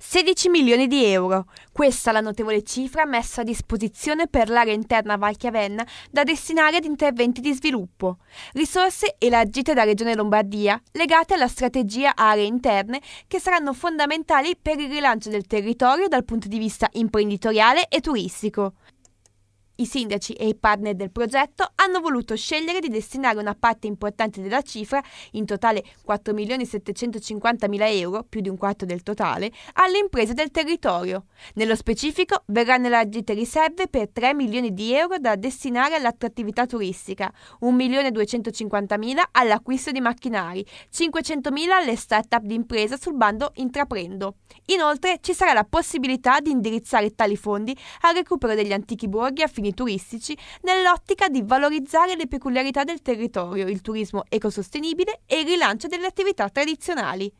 16 milioni di euro. Questa è la notevole cifra messa a disposizione per l'area interna Valchiavenna da destinare ad interventi di sviluppo. Risorse elargite da Regione Lombardia legate alla strategia aree interne che saranno fondamentali per il rilancio del territorio dal punto di vista imprenditoriale e turistico. I sindaci e i partner del progetto hanno voluto scegliere di destinare una parte importante della cifra, in totale 4.750.000 euro, più di un quarto del totale, alle imprese del territorio. Nello specifico verranno elargite riserve per 3 milioni di euro da destinare all'attrattività turistica, 1.250.000 all'acquisto di macchinari, 500.000 alle start-up di impresa sul bando Intraprendo. Inoltre ci sarà la possibilità di indirizzare tali fondi al recupero degli antichi borghi a fini sogni turistici nell'ottica di valorizzare le peculiarità del territorio, il turismo ecosostenibile e il rilancio delle attività tradizionali.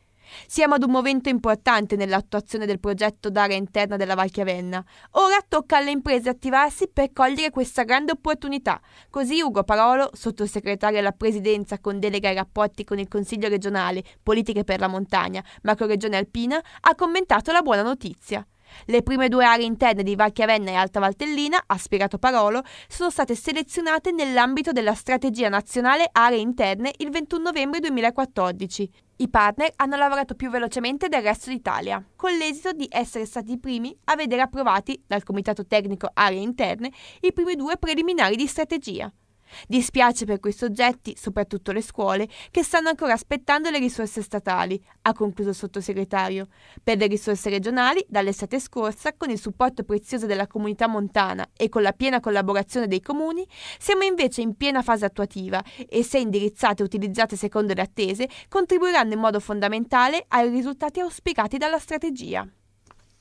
Siamo ad un momento importante nell'attuazione del progetto d'area interna della Val Chiavenna. Ora tocca alle imprese attivarsi per cogliere questa grande opportunità. Così Ugo Parolo, sottosegretario alla Presidenza con delega ai rapporti con il Consiglio regionale, politiche per la montagna, macro regione alpina, ha commentato la buona notizia. Le prime due aree interne di Valchiavenna e Alta Valtellina, a Spirato Parolo, sono state selezionate nell'ambito della strategia nazionale Aree Interne il 21 novembre 2014. I partner hanno lavorato più velocemente del resto d'Italia, con l'esito di essere stati i primi a vedere approvati dal Comitato Tecnico Aree Interne i primi due preliminari di strategia. Dispiace per quei soggetti, soprattutto le scuole, che stanno ancora aspettando le risorse statali, ha concluso il sottosegretario. Per le risorse regionali, dall'estate scorsa, con il supporto prezioso della comunità montana e con la piena collaborazione dei comuni, siamo invece in piena fase attuativa e se indirizzate e utilizzate secondo le attese, contribuiranno in modo fondamentale ai risultati auspicati dalla strategia.